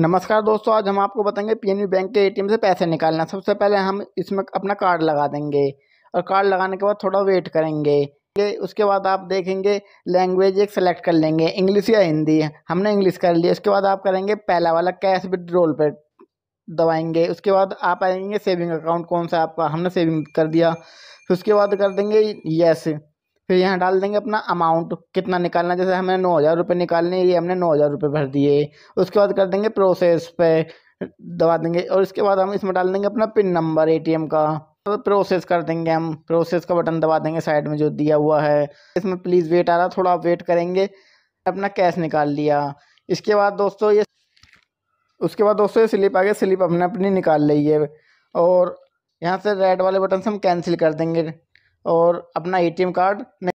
नमस्कार दोस्तों आज हम आपको बताएंगे पीएनबी बैंक के एटीएम से पैसे निकालना सबसे पहले हम इसमें अपना कार्ड लगा देंगे और कार्ड लगाने के बाद थोड़ा वेट करेंगे उसके बाद आप देखेंगे लैंग्वेज एक सेलेक्ट कर लेंगे इंग्लिश या हिंदी हमने इंग्लिश कर लिया उसके बाद आप करेंगे पहला वाला कैश विड्रोल पर दबाएंगे उसके बाद आप आएंगे सेविंग अकाउंट कौन सा आपका हमने सेविंग कर दिया उसके बाद कर देंगे येस फिर यहाँ डाल देंगे अपना अमाउंट कितना निकालना जैसे हमें नौ हज़ार रुपये निकालने ये हमने नौ हज़ार रुपये भर दिए उसके बाद कर देंगे प्रोसेस पे दबा देंगे और इसके बाद हम इसमें डाल देंगे अपना पिन नंबर एटीएम का तो प्रोसेस कर देंगे हम प्रोसेस का बटन दबा देंगे साइड में जो दिया हुआ है इसमें प्लीज़ वेट आ रहा थोड़ा आप वेट करेंगे अपना कैश निकाल लिया इसके बाद दोस्तों ये उसके बाद दोस्तों ये स्लिप आ गया स्लिप हमने अपनी निकाल ली है और यहाँ से रेड वाले बटन से हम कैंसिल कर देंगे और अपना एटीएम कार्ड नहीं